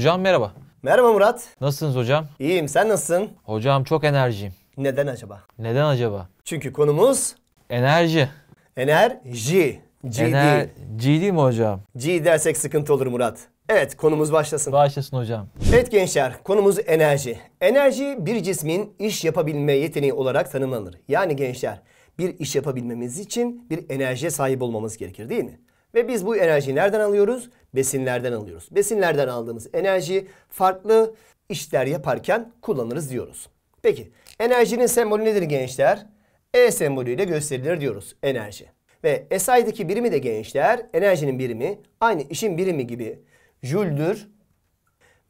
Hocam merhaba. Merhaba Murat. Nasılsınız hocam? İyiyim sen nasılsın? Hocam çok enerjiyim. Neden acaba? Neden acaba? Çünkü konumuz enerji. Enerji. G Ener G değil mi hocam? G dersek sıkıntı olur Murat. Evet konumuz başlasın. Başlasın hocam. Evet gençler konumuz enerji. Enerji bir cismin iş yapabilme yeteneği olarak tanımlanır. Yani gençler bir iş yapabilmemiz için bir enerjiye sahip olmamız gerekir değil mi? Ve biz bu enerjiyi nereden alıyoruz? Besinlerden alıyoruz. Besinlerden aldığımız enerjiyi farklı işler yaparken kullanırız diyoruz. Peki enerjinin sembolü nedir gençler? E sembolüyle gösterilir diyoruz enerji. Ve SI'deki birimi de gençler enerjinin birimi aynı işin birimi gibi jüldür.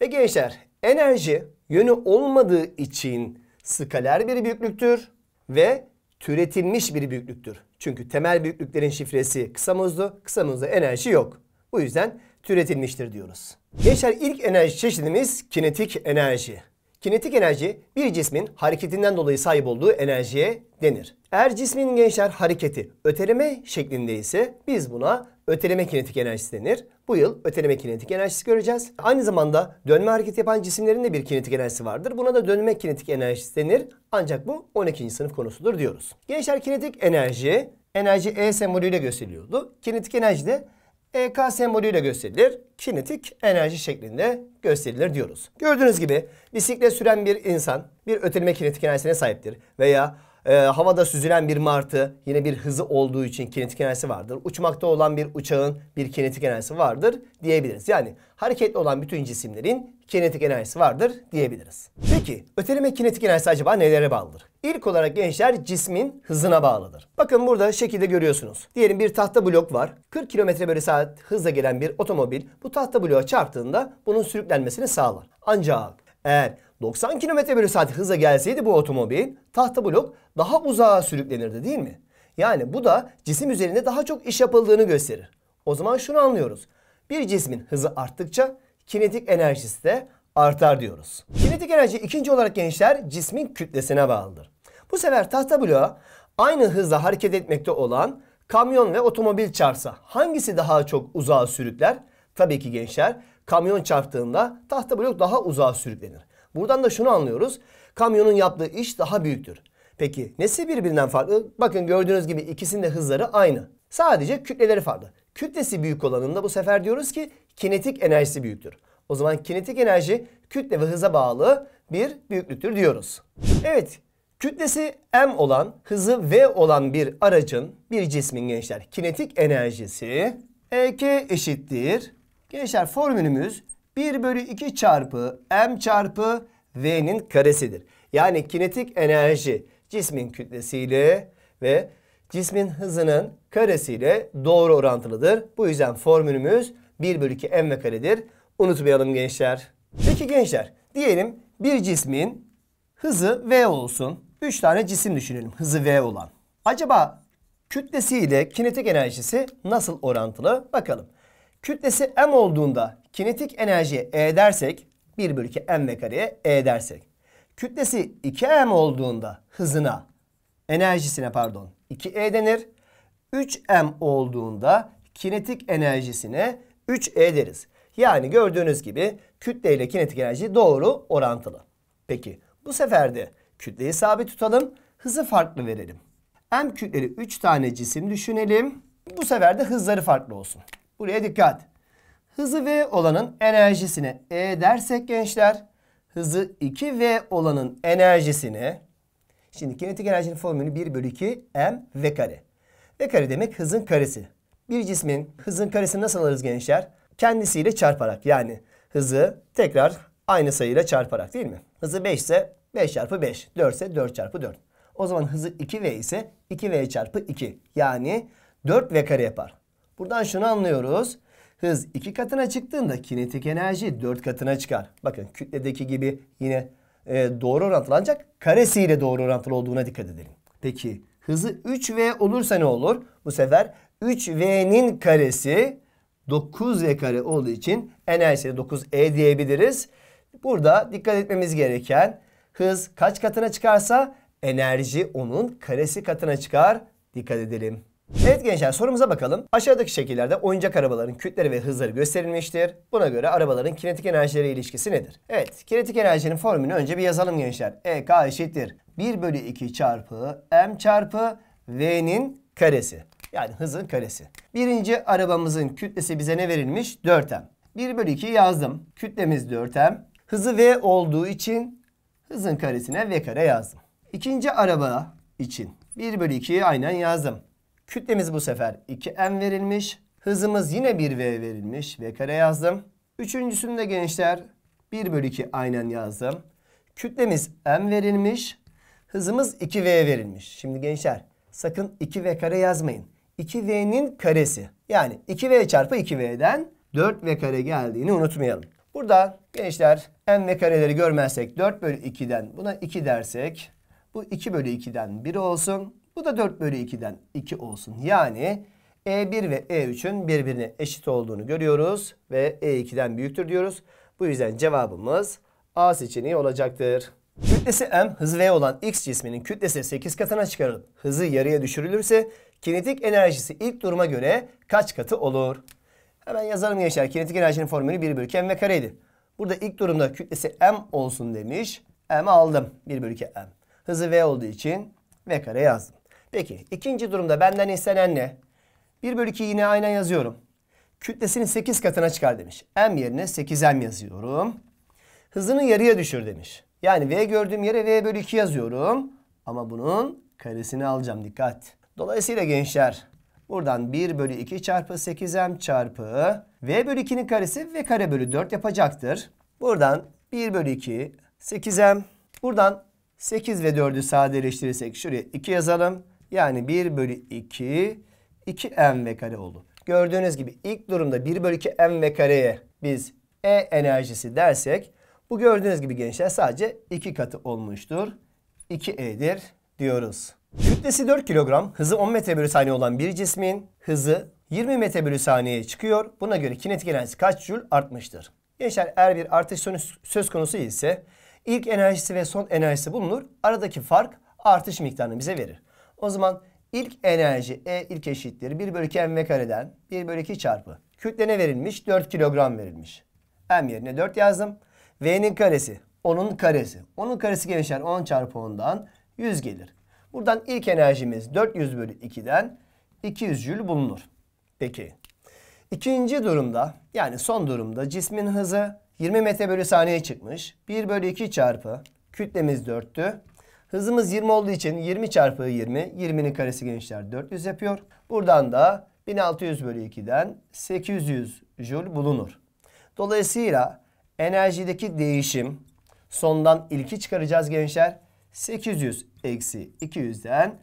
Ve gençler enerji yönü olmadığı için skaler bir büyüklüktür ve türetilmiş bir büyüklüktür. Çünkü temel büyüklüklerin şifresi kısa muzlu, kısa muzlu enerji yok. Bu yüzden türetilmiştir diyoruz. Geçer ilk enerji çeşidimiz kinetik enerji. Kinetik enerji bir cismin hareketinden dolayı sahip olduğu enerjiye denir. Eğer cismin gençler hareketi öteleme şeklinde ise biz buna öteleme kinetik enerjisi denir. Bu yıl öteleme kinetik enerjisi göreceğiz. Aynı zamanda dönme hareketi yapan cisimlerin de bir kinetik enerjisi vardır. Buna da dönme kinetik enerjisi denir. Ancak bu 12. sınıf konusudur diyoruz. Gençler kinetik enerji enerji E sembolüyle gösteriliyordu. Kinetik enerji de EK sembolüyle gösterilir. Kinetik enerji şeklinde gösterilir diyoruz. Gördüğünüz gibi bisiklet süren bir insan bir öteleme kinetik enerjisine sahiptir. Veya e, havada süzülen bir martı yine bir hızı olduğu için kinetik enerjisi vardır. Uçmakta olan bir uçağın bir kinetik enerjisi vardır diyebiliriz. Yani hareketli olan bütün cisimlerin kinetik enerjisi vardır diyebiliriz. Peki öteleme kinetik enerjisi acaba nelere bağlıdır? İlk olarak gençler cismin hızına bağlıdır. Bakın burada şekilde görüyorsunuz. Diyelim bir tahta blok var. 40 km bölü saat hızla gelen bir otomobil bu tahta bloğa çarptığında bunun sürüklenmesini sağlar. Ancak eğer 90 km bölü saat hıza gelseydi bu otomobil tahta blok daha uzağa sürüklenirdi değil mi? Yani bu da cisim üzerinde daha çok iş yapıldığını gösterir. O zaman şunu anlıyoruz. Bir cismin hızı arttıkça kinetik enerjisi de artar diyoruz. Kinetik enerji ikinci olarak gençler cismin kütlesine bağlıdır. Bu sefer tahta bloğa aynı hızla hareket etmekte olan kamyon ve otomobil çarpsa hangisi daha çok uzağa sürükler? Tabii ki gençler kamyon çarptığında tahta blok daha uzağa sürüklenir. Buradan da şunu anlıyoruz. Kamyonun yaptığı iş daha büyüktür. Peki nesi birbirinden farklı? Bakın gördüğünüz gibi ikisinin de hızları aynı. Sadece kütleleri farklı. Kütlesi büyük olanında bu sefer diyoruz ki kinetik enerjisi büyüktür. O zaman kinetik enerji kütle ve hıza bağlı bir büyüklüktür diyoruz. Evet kütlesi m olan hızı v olan bir aracın bir cismin gençler kinetik enerjisi ek eşittir. Gençler formülümüz 1 bölü 2 çarpı m çarpı v'nin karesidir. Yani kinetik enerji cismin kütlesiyle ve cismin hızının karesiyle doğru orantılıdır. Bu yüzden formülümüz 1 bölü 2 m karedir. Unutmayalım gençler. Peki gençler diyelim bir cismin hızı v olsun. 3 tane cisim düşünelim hızı v olan. Acaba kütlesiyle kinetik enerjisi nasıl orantılı bakalım. Kütlesi m olduğunda kinetik enerji E dersek 1 bölü 2 mv kareye E dersek. Kütlesi 2m olduğunda hızına enerjisine pardon 2e denir. 3m olduğunda kinetik enerjisine 3e deriz. Yani gördüğünüz gibi kütle ile kinetik enerji doğru orantılı. Peki bu sefer de kütleyi sabit tutalım, hızı farklı verelim. M kütleli 3 tane cisim düşünelim. Bu sefer de hızları farklı olsun. Buraya dikkat. Hızı v olanın enerjisine e dersek gençler hızı 2v olanın enerjisine şimdi kinetik enerjinin formülü 1 bölü 2 m v kare. V kare demek hızın karesi. Bir cismin hızın karesini nasıl alırız gençler? Kendisiyle çarparak yani hızı tekrar aynı sayıyla çarparak değil mi? Hızı 5 ise 5 çarpı 5, 4 ise 4 çarpı 4. O zaman hızı 2v ise 2v çarpı 2 yani 4v kare yapar. Buradan şunu anlıyoruz. Hız 2 katına çıktığında kinetik enerji 4 katına çıkar. Bakın kütledeki gibi yine e, doğru orantılı ancak karesiyle doğru orantılı olduğuna dikkat edelim. Peki hızı 3v olursa ne olur? Bu sefer 3v'nin karesi 9v kare olduğu için enerjisini 9e diyebiliriz. Burada dikkat etmemiz gereken hız kaç katına çıkarsa enerji onun karesi katına çıkar. Dikkat edelim. Evet gençler sorumuza bakalım. Aşağıdaki şekillerde oyuncak arabaların kütleri ve hızları gösterilmiştir. Buna göre arabaların kinetik enerjileri ilişkisi nedir? Evet kinetik enerjinin formülünü önce bir yazalım gençler. Ek eşittir 1 bölü 2 çarpı M çarpı V'nin karesi. Yani hızın karesi. Birinci arabamızın kütlesi bize ne verilmiş? 4M. 1 bölü 2 yazdım. Kütlemiz 4M. Hızı V olduğu için hızın karesine V kare yazdım. İkinci araba için 1 bölü 2'yi aynen yazdım. Kütlemiz bu sefer 2m verilmiş. Hızımız yine 1v verilmiş. V kare yazdım. Üçüncüsünü de gençler 1 bölü 2 aynen yazdım. Kütlemiz m verilmiş. Hızımız 2v verilmiş. Şimdi gençler sakın 2v kare yazmayın. 2v'nin karesi. Yani 2v çarpı 2v'den 4v kare geldiğini unutmayalım. Burada gençler m ve kareleri görmezsek 4 bölü 2'den buna 2 dersek bu 2 bölü 2'den 1 olsun. Bu da 4 bölü 2'den 2 olsun. Yani E1 ve E3'ün birbirine eşit olduğunu görüyoruz. Ve E2'den büyüktür diyoruz. Bu yüzden cevabımız A seçeneği olacaktır. Kütlesi m, hızı v olan x cisminin kütlesi 8 katına çıkarılıp hızı yarıya düşürülürse kinetik enerjisi ilk duruma göre kaç katı olur? Hemen yazalım gençler. Kinetik enerjinin formülü 1 bölü m ve kareydi. Burada ilk durumda kütlesi m olsun demiş. m aldım. 1 bölü m. Hızı v olduğu için v kare yazdım. Peki ikinci durumda benden istenen ne? 1 bölü 2 yine aynen yazıyorum. Kütlesini 8 katına çıkar demiş. M yerine 8M yazıyorum. Hızını yarıya düşür demiş. Yani V gördüğüm yere V bölü 2 yazıyorum. Ama bunun karesini alacağım dikkat. Dolayısıyla gençler buradan 1 bölü 2 çarpı 8M çarpı V bölü 2'nin karesi V kare bölü 4 yapacaktır. Buradan 1 bölü 2 8M buradan 8 ve 4'ü sadeleştirirsek şuraya 2 yazalım. Yani 1 bölü 2 2m ve kare oldu. Gördüğünüz gibi ilk durumda 1 bölü 2 m ve kareye biz e enerjisi dersek bu gördüğünüz gibi gençler sadece 2 katı olmuştur. 2e'dir diyoruz. Kütlesi 4 kilogram, hızı 10 metre bölü saniye olan bir cismin hızı 20 metre bölü saniyeye çıkıyor. Buna göre kinetik enerjisi kaç jül artmıştır? Gençler eğer bir artış söz konusu ise ilk enerjisi ve son enerjisi bulunur. Aradaki fark artış miktarını bize verir. O zaman ilk enerji E ilk eşittir. 1 bölü 2 mv kareden 1 bölü 2 çarpı. Kütle ne verilmiş? 4 kilogram verilmiş. M yerine 4 yazdım. V'nin karesi. onun karesi. onun karesi genişler 10 çarpı 10'dan 100 gelir. Buradan ilk enerjimiz 400 bölü 2'den 200 jül bulunur. Peki. İkinci durumda yani son durumda cismin hızı 20 metre bölü saniye çıkmış. 1 bölü 2 çarpı kütlemiz 4'tü. Hızımız 20 olduğu için 20 çarpı 20. 20'nin karesi gençler 400 yapıyor. Buradan da 1600 bölü 2'den 800 jül bulunur. Dolayısıyla enerjideki değişim sondan ilki çıkaracağız gençler. 800 eksi 200'den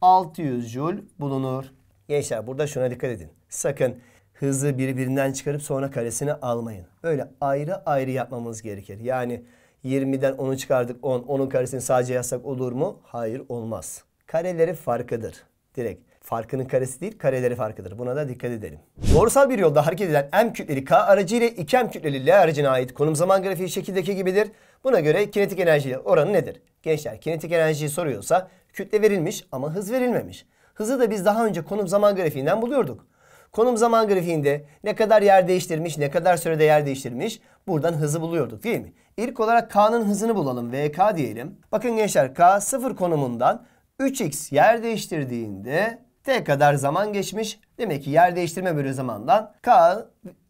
600 jül bulunur. Gençler burada şuna dikkat edin. Sakın hızı birbirinden çıkarıp sonra karesini almayın. Böyle ayrı ayrı yapmamız gerekir. Yani 20'den 10'u çıkardık 10. 10'un karesini sadece yazsak olur mu? Hayır olmaz. Kareleri farkıdır. Direkt farkının karesi değil kareleri farkıdır. Buna da dikkat edelim. Doğrusal bir yolda hareket eden M kütleli K aracı ile 2M kütleli L aracına ait konum zaman grafiği şekildeki gibidir. Buna göre kinetik enerji oranı nedir? Gençler kinetik enerjiyi soruyorsa kütle verilmiş ama hız verilmemiş. Hızı da biz daha önce konum zaman grafiğinden buluyorduk. Konum zaman grafiğinde ne kadar yer değiştirmiş, ne kadar sürede yer değiştirmiş Buradan hızı buluyorduk değil mi? İlk olarak K'nın hızını bulalım. VK diyelim. Bakın gençler K sıfır konumundan 3x yer değiştirdiğinde t kadar zaman geçmiş. Demek ki yer değiştirme bölü zamandan k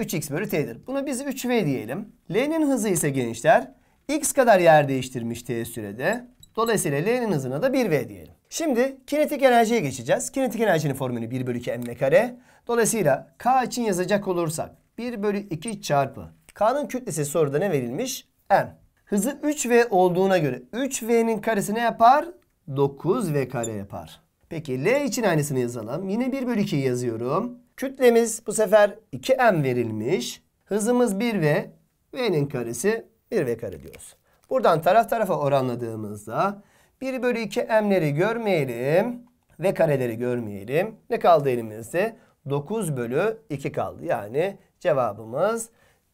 3x bölü t'dir. Bunu biz 3v diyelim. L'nin hızı ise gençler x kadar yer değiştirmiş t sürede. Dolayısıyla L'nin hızına da 1v diyelim. Şimdi kinetik enerjiye geçeceğiz. Kinetik enerjinin formülü 1 bölü 2 m kare. Dolayısıyla k için yazacak olursak 1 bölü 2 çarpı K'nın kütlesi soruda ne verilmiş? M. Hızı 3V olduğuna göre 3V'nin karesi ne yapar? 9V kare yapar. Peki L için aynısını yazalım. Yine 1 bölü 2 yazıyorum. Kütlemiz bu sefer 2M verilmiş. Hızımız 1V. V'nin karesi 1V kare diyoruz. Buradan taraf tarafa oranladığımızda 1 bölü 2 m'leri görmeyelim. V kareleri görmeyelim. Ne kaldı elimizde? 9 bölü 2 kaldı. Yani cevabımız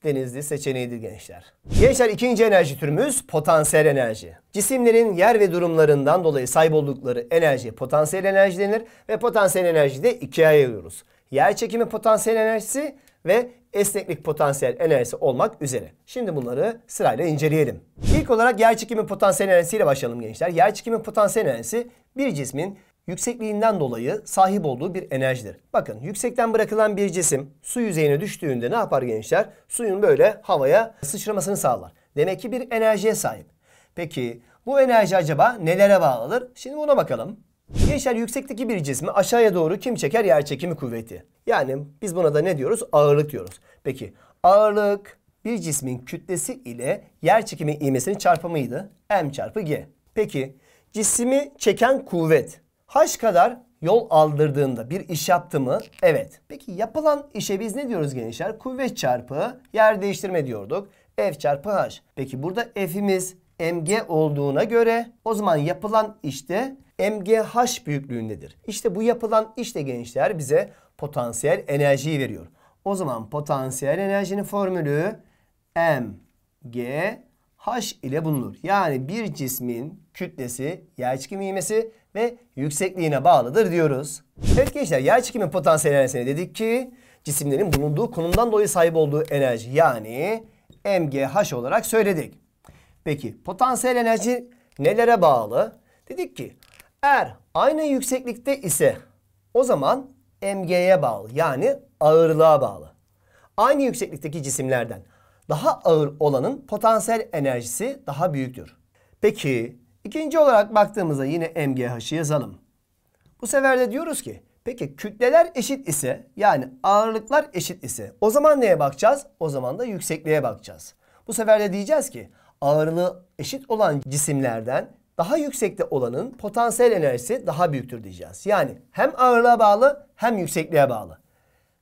Denizli seçeneğidir gençler. Gençler ikinci enerji türümüz potansiyel enerji. Cisimlerin yer ve durumlarından dolayı sahip oldukları enerji potansiyel enerji denir ve potansiyel enerjiyi de ikiye ayırıyoruz. Yer çekimi potansiyel enerjisi ve esneklik potansiyel enerjisi olmak üzere. Şimdi bunları sırayla inceleyelim. İlk olarak yer çekimi potansiyel enerjisiyle başlayalım gençler. Yer çekimi potansiyel enerjisi bir cismin yüksekliğinden dolayı sahip olduğu bir enerjidir. Bakın yüksekten bırakılan bir cisim su yüzeyine düştüğünde ne yapar gençler? Suyun böyle havaya sıçramasını sağlar. Demek ki bir enerjiye sahip. Peki bu enerji acaba nelere bağlıdır? Şimdi buna bakalım. Gençler yüksekteki bir cismi aşağıya doğru kim çeker? Yer çekimi kuvveti. Yani biz buna da ne diyoruz? Ağırlık diyoruz. Peki ağırlık bir cismin kütlesi ile yer çekimi ivmesinin çarpımıydı. M çarpı G. Peki cismi çeken kuvvet Haş kadar yol aldırdığında bir iş yaptı mı? Evet. Peki yapılan işe biz ne diyoruz gençler? Kuvvet çarpı yer değiştirme diyorduk. F çarpı H. Peki burada F'imiz mg olduğuna göre o zaman yapılan işte mgh büyüklüğündedir. İşte bu yapılan işte gençler bize potansiyel enerjiyi veriyor. O zaman potansiyel enerjinin formülü mgh ile bulunur. Yani bir cismin kütlesi yer çekimi ivmesi ve yüksekliğine bağlıdır diyoruz. Evet gençler yer çekimi potansiyel enerjisine dedik ki cisimlerin bulunduğu konumdan dolayı sahip olduğu enerji yani MGH olarak söyledik. Peki potansiyel enerji nelere bağlı? Dedik ki eğer aynı yükseklikte ise o zaman MG'ye bağlı yani ağırlığa bağlı. Aynı yükseklikteki cisimlerden daha ağır olanın potansiyel enerjisi daha büyüktür. Peki İkinci olarak baktığımızda yine MGH'ı yazalım. Bu sefer de diyoruz ki peki kütleler eşit ise yani ağırlıklar eşit ise o zaman neye bakacağız? O zaman da yüksekliğe bakacağız. Bu sefer de diyeceğiz ki ağırlığı eşit olan cisimlerden daha yüksekte olanın potansiyel enerjisi daha büyüktür diyeceğiz. Yani hem ağırlığa bağlı hem yüksekliğe bağlı.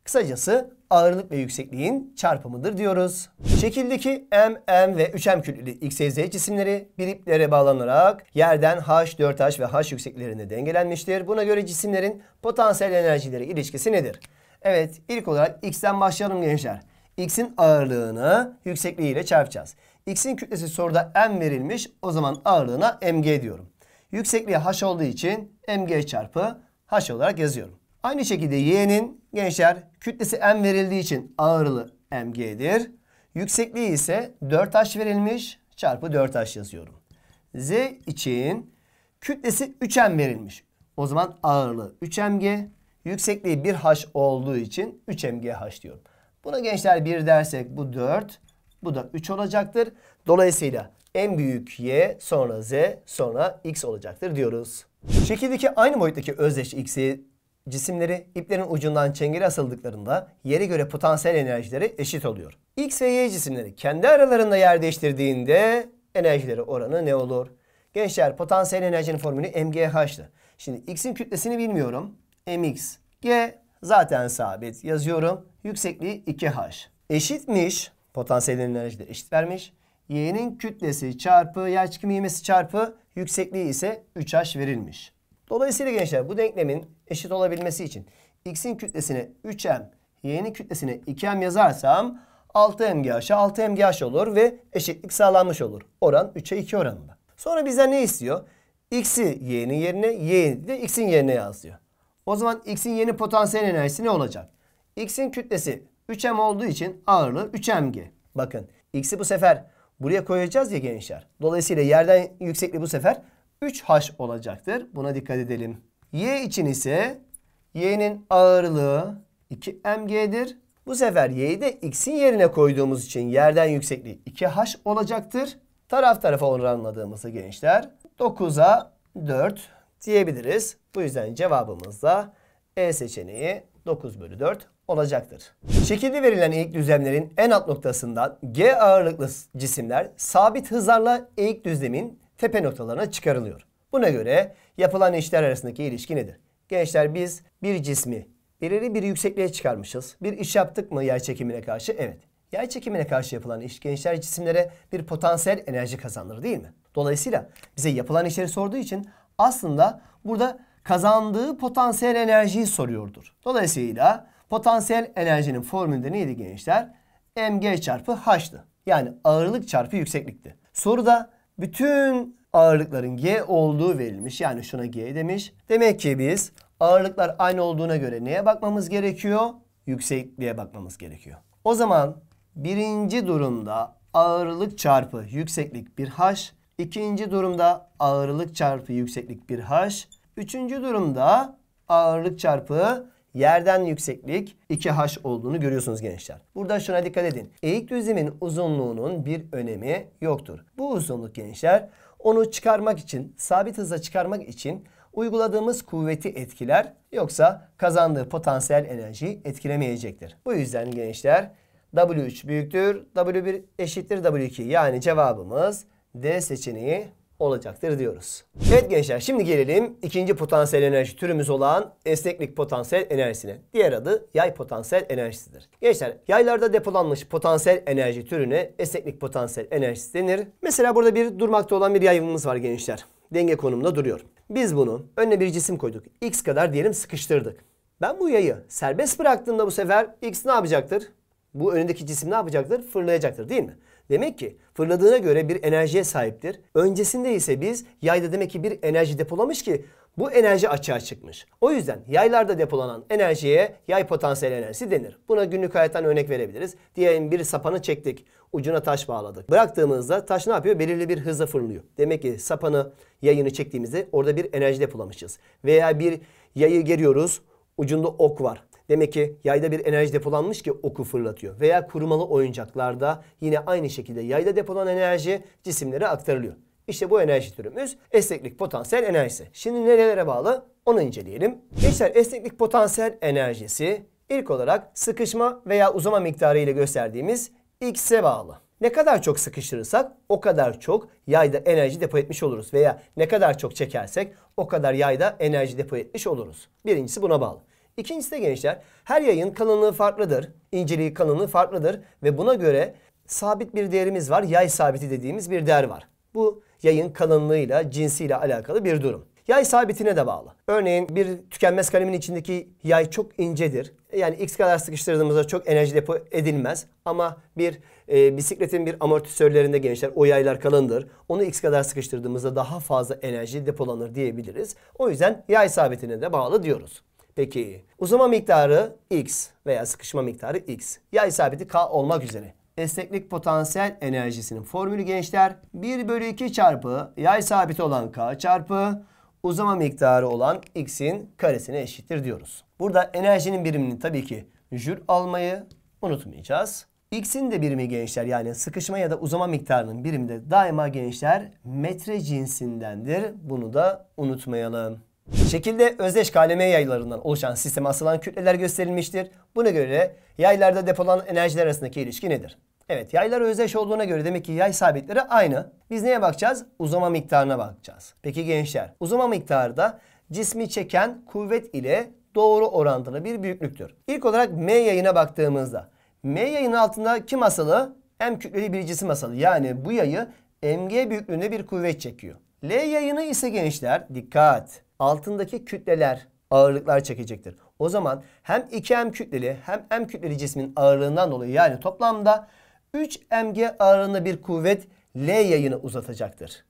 Kısacası ağırlık ve yüksekliğin çarpımıdır diyoruz. Şekildeki M, M ve 3M kütlü X, Y, Z cisimleri bir iplere bağlanarak yerden H, 4H ve H yükseklerinde dengelenmiştir. Buna göre cisimlerin potansiyel enerjileri ilişkisi nedir? Evet ilk olarak X'ten başlayalım gençler. X'in ağırlığını yüksekliğiyle çarpacağız. X'in kütlesi soruda M verilmiş. O zaman ağırlığına MG diyorum. Yüksekliği H olduğu için MG çarpı H olarak yazıyorum. Aynı şekilde y'nin gençler kütlesi m verildiği için ağırlığı mg'dir. Yüksekliği ise 4h verilmiş çarpı 4h yazıyorum. Z için kütlesi 3m verilmiş. O zaman ağırlığı 3mg, yüksekliği 1h olduğu için 3mgh diyorum. Buna gençler 1 dersek bu 4, bu da 3 olacaktır. Dolayısıyla en büyük y, sonra z, sonra x olacaktır diyoruz. Şekildeki aynı boyuttaki özdeş x'i cisimleri iplerin ucundan çengeli asıldıklarında yere göre potansiyel enerjileri eşit oluyor. X ve Y cisimleri kendi aralarında yer değiştirdiğinde enerjileri oranı ne olur? Gençler potansiyel enerjinin formülü MGH'tı. Şimdi X'in kütlesini bilmiyorum. MX. G zaten sabit yazıyorum. Yüksekliği 2H. Eşitmiş. Potansiyel enerji de eşit vermiş. Y'nin kütlesi çarpı yer çekimi ivmesi çarpı yüksekliği ise 3H verilmiş. Dolayısıyla gençler bu denklemin eşit olabilmesi için x'in kütlesine 3m, y'nin kütlesine 2m yazarsam 6 mg aşağı 6 mg aşağı olur ve eşitlik sağlanmış olur. Oran 3'e 2 oranında. Sonra bize ne istiyor? X'i y'nin yerine, y'yi de x'in yerine yazıyor. O zaman x'in yeni potansiyel enerjisi ne olacak? X'in kütlesi 3m olduğu için ağırlığı 3mg. Bakın x'i bu sefer buraya koyacağız ya gençler. Dolayısıyla yerden yüksekliği bu sefer 3H olacaktır. Buna dikkat edelim. Y için ise Y'nin ağırlığı 2mg'dir. Bu sefer y'yi de x'in yerine koyduğumuz için yerden yüksekliği 2h olacaktır. Taraf tarafa oranladığımızı gençler 9'a 4 diyebiliriz. Bu yüzden cevabımız da E seçeneği 9 bölü 4 olacaktır. Şekilde verilen eğik düzlemlerin en alt noktasından G ağırlıklı cisimler sabit hızlarla eğik düzlemin tepe noktalarına çıkarılıyor. Buna göre yapılan işler arasındaki ilişki nedir? Gençler biz bir cismi belirli bir yüksekliğe çıkarmışız. Bir iş yaptık mı yay çekimine karşı? Evet. Yay çekimine karşı yapılan iş gençler cisimlere bir potansiyel enerji kazandırır değil mi? Dolayısıyla bize yapılan işleri sorduğu için aslında burada kazandığı potansiyel enerjiyi soruyordur. Dolayısıyla potansiyel enerjinin formülü neydi gençler? mg çarpı h'tı. Yani ağırlık çarpı yükseklikti. Soruda bütün ağırlıkların G olduğu verilmiş. Yani şuna G demiş. Demek ki biz ağırlıklar aynı olduğuna göre neye bakmamız gerekiyor? Yüksekliğe bakmamız gerekiyor. O zaman birinci durumda ağırlık çarpı yükseklik 1H. ikinci durumda ağırlık çarpı yükseklik 1H. Üçüncü durumda ağırlık çarpı yerden yükseklik 2H olduğunu görüyorsunuz gençler. Burada şuna dikkat edin. Eğik düzlemin uzunluğunun bir önemi yoktur. Bu uzunluk gençler onu çıkarmak için, sabit hızla çıkarmak için uyguladığımız kuvveti etkiler yoksa kazandığı potansiyel enerjiyi etkilemeyecektir. Bu yüzden gençler W3 büyüktür, W1 eşittir W2 yani cevabımız D seçeneği olacaktır diyoruz. Evet gençler şimdi gelelim ikinci potansiyel enerji türümüz olan esneklik potansiyel enerjisine. Diğer adı yay potansiyel enerjisidir. Gençler yaylarda depolanmış potansiyel enerji türüne esneklik potansiyel enerjisi denir. Mesela burada bir durmakta olan bir yayımız var gençler. Denge konumunda duruyor. Biz bunu önüne bir cisim koyduk. X kadar diyelim sıkıştırdık. Ben bu yayı serbest bıraktığımda bu sefer X ne yapacaktır? Bu önündeki cisim ne yapacaktır? Fırlayacaktır değil mi? Demek ki fırladığına göre bir enerjiye sahiptir. Öncesinde ise biz yayda demek ki bir enerji depolamış ki bu enerji açığa çıkmış. O yüzden yaylarda depolanan enerjiye yay potansiyel enerjisi denir. Buna günlük hayattan örnek verebiliriz. Diyelim bir sapanı çektik, ucuna taş bağladık. Bıraktığımızda taş ne yapıyor? Belirli bir hızla fırlıyor. Demek ki sapanı yayını çektiğimizde orada bir enerji depolamışız. Veya bir yayı geriyoruz, ucunda ok var. Demek ki yayda bir enerji depolanmış ki oku fırlatıyor. Veya kurumalı oyuncaklarda yine aynı şekilde yayda depolan enerji cisimlere aktarılıyor. İşte bu enerji türümüz esneklik potansiyel enerjisi. Şimdi nerelere bağlı onu inceleyelim. Gençler esneklik potansiyel enerjisi ilk olarak sıkışma veya uzama miktarı ile gösterdiğimiz X'e bağlı. Ne kadar çok sıkıştırırsak o kadar çok yayda enerji depo etmiş oluruz. Veya ne kadar çok çekersek o kadar yayda enerji depo etmiş oluruz. Birincisi buna bağlı. İkincisi de gençler her yayın kalınlığı farklıdır. İnceliği kalınlığı farklıdır ve buna göre sabit bir değerimiz var. Yay sabiti dediğimiz bir değer var. Bu yayın kalınlığıyla, cinsiyle alakalı bir durum. Yay sabitine de bağlı. Örneğin bir tükenmez kalemin içindeki yay çok incedir. Yani x kadar sıkıştırdığımızda çok enerji depo edilmez. Ama bir e, bisikletin bir amortisörlerinde gençler o yaylar kalındır. Onu x kadar sıkıştırdığımızda daha fazla enerji depolanır diyebiliriz. O yüzden yay sabitine de bağlı diyoruz. Peki uzama miktarı x veya sıkışma miktarı x. Yay sabiti k olmak üzere. Esneklik potansiyel enerjisinin formülü gençler 1 bölü 2 çarpı yay sabiti olan k çarpı uzama miktarı olan x'in karesine eşittir diyoruz. Burada enerjinin birimini tabii ki jül almayı unutmayacağız. X'in de birimi gençler yani sıkışma ya da uzama miktarının birimi de daima gençler metre cinsindendir. Bunu da unutmayalım. Şekilde özdeş KLM yaylarından oluşan sisteme asılan kütleler gösterilmiştir. Buna göre yaylarda depolanan enerjiler arasındaki ilişki nedir? Evet yaylar özdeş olduğuna göre demek ki yay sabitleri aynı. Biz neye bakacağız? Uzama miktarına bakacağız. Peki gençler uzama miktarı da cismi çeken kuvvet ile doğru orantılı bir büyüklüktür. İlk olarak M yayına baktığımızda M yayının altında kim asalı? M kütleli bir cisim asalı. Yani bu yayı MG büyüklüğünde bir kuvvet çekiyor. L yayını ise gençler dikkat altındaki kütleler ağırlıklar çekecektir. O zaman hem 2M kütleli hem M kütleli cismin ağırlığından dolayı yani toplamda 3mg ağırlığında bir kuvvet L yayını uzatacaktır.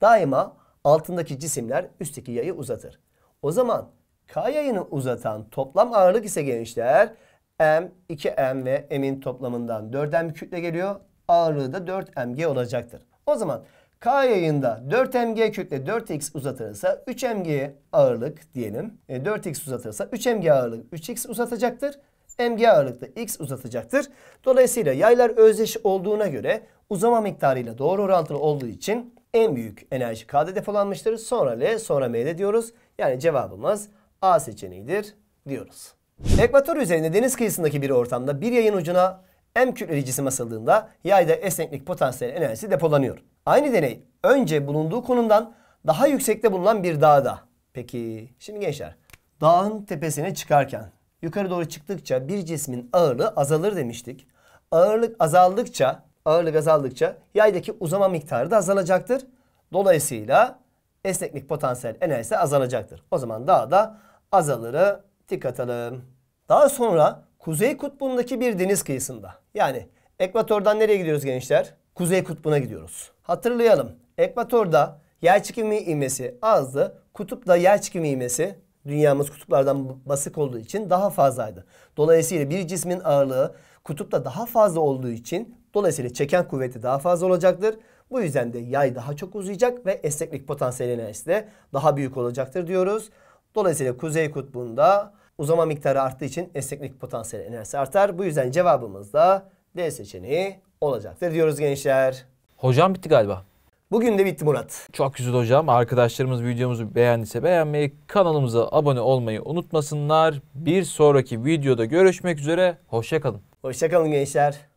Daima altındaki cisimler üstteki yayı uzatır. O zaman K yayını uzatan toplam ağırlık ise gençler M, 2M ve M'in toplamından 4M kütle geliyor. Ağırlığı da 4mg olacaktır. O zaman K yayında 4mg kütle 4x uzatırsa 3mg ağırlık diyelim. E, 4x uzatırsa 3mg ağırlık 3x uzatacaktır. mg ağırlıkta x uzatacaktır. Dolayısıyla yaylar özdeş olduğuna göre uzama miktarıyla doğru orantılı olduğu için en büyük enerji K'da depolanmıştır. Sonra L sonra M'de diyoruz. Yani cevabımız A seçeneğidir diyoruz. Ekvator üzerinde deniz kıyısındaki bir ortamda bir yayın ucuna M kütleli cisim asıldığında yayda esneklik potansiyel enerjisi depolanıyor. Aynı deney önce bulunduğu konumdan daha yüksekte bulunan bir dağda. Peki şimdi gençler dağın tepesine çıkarken yukarı doğru çıktıkça bir cismin ağırlığı azalır demiştik. Ağırlık azaldıkça ağırlık azaldıkça yaydaki uzama miktarı da azalacaktır. Dolayısıyla esneklik potansiyel enerjisi azalacaktır. O zaman dağda azalırı dikkatalım. Daha sonra Kuzey Kutbu'ndaki bir deniz kıyısında yani ekvatordan nereye gidiyoruz gençler? Kuzey Kutbu'na gidiyoruz. Hatırlayalım. Ekvatorda yer çekimi ivmesi azdı. Kutupta çekimi ivmesi dünyamız kutuplardan basık olduğu için daha fazlaydı. Dolayısıyla bir cismin ağırlığı kutupta daha fazla olduğu için dolayısıyla çeken kuvveti daha fazla olacaktır. Bu yüzden de yay daha çok uzayacak ve esneklik potansiyel enerjisi de daha büyük olacaktır diyoruz. Dolayısıyla kuzey kutbunda uzama miktarı arttığı için esneklik potansiyel enerjisi artar. Bu yüzden cevabımız da D seçeneği olacaktır diyoruz gençler. Hocam bitti galiba. Bugün de bitti Murat. Çok güzel hocam. Arkadaşlarımız videomuzu beğendiyse beğenmeyi, kanalımıza abone olmayı unutmasınlar. Bir sonraki videoda görüşmek üzere. Hoşçakalın. Hoşçakalın gençler.